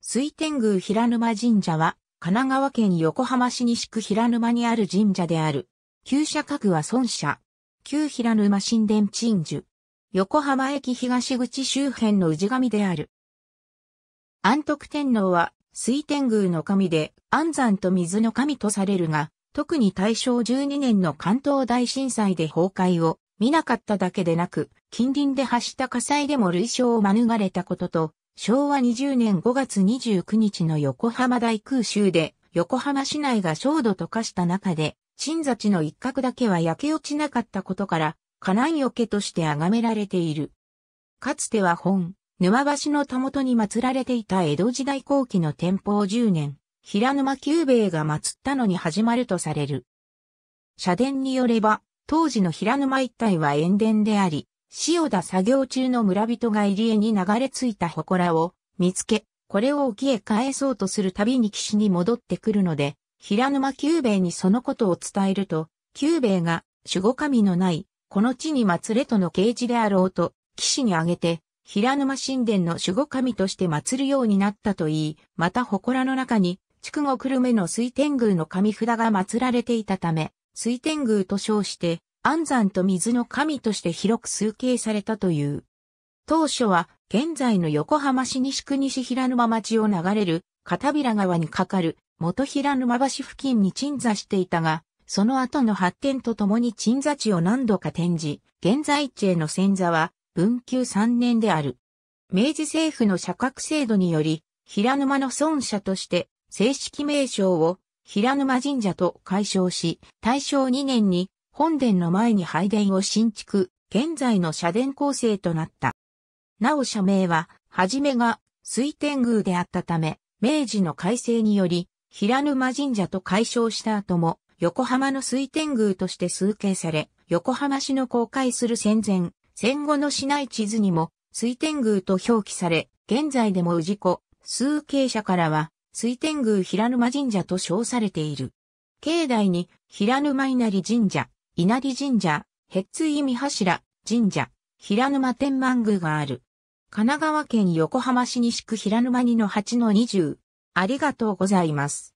水天宮平沼神社は、神奈川県横浜市西区平沼にある神社である。旧社格は孫社。旧平沼神殿鎮守。横浜駅東口周辺の氏神である。安徳天皇は、水天宮の神で、安山と水の神とされるが、特に大正12年の関東大震災で崩壊を見なかっただけでなく、近隣で発した火災でも類傷を免れたことと、昭和20年5月29日の横浜大空襲で、横浜市内が焦土と化した中で、新地の一角だけは焼け落ちなかったことから、家内よけとして崇められている。かつては本、沼橋のたもとに祀られていた江戸時代後期の天保10年、平沼久兵衛が祀ったのに始まるとされる。社殿によれば、当時の平沼一帯は塩田であり、塩田作業中の村人が入江に流れ着いた祠を見つけ、これを沖へ返そうとするたびに岸に戻ってくるので、平沼久兵衛にそのことを伝えると、久兵衛が守護神のない、この地に祭れとの啓示であろうと、岸に挙げて、平沼神殿の守護神として祭るようになったと言い、また祠の中に、筑後久留米の水天宮の神札が祀られていたため、水天宮と称して、安山と水の神として広く崇敬されたという。当初は、現在の横浜市西区西平沼町を流れる、片平川に架かる、元平沼橋付近に鎮座していたが、その後の発展とともに鎮座地を何度か転じ、現在地への遷座は、文久3年である。明治政府の社格制度により、平沼の孫者として、正式名称を、平沼神社と解消し、大正2年に本殿の前に拝殿を新築、現在の社殿構成となった。なお社名は、はじめが水天宮であったため、明治の改正により、平沼神社と解消した後も、横浜の水天宮として数形され、横浜市の公開する戦前、戦後の市内地図にも、水天宮と表記され、現在でも治子、数形者からは、水天宮平沼神社と称されている。境内に、平沼稲荷神社、稲荷神社、ヘッツイミ柱、神社、平沼天満宮がある。神奈川県横浜市西区平沼2の8の20。ありがとうございます。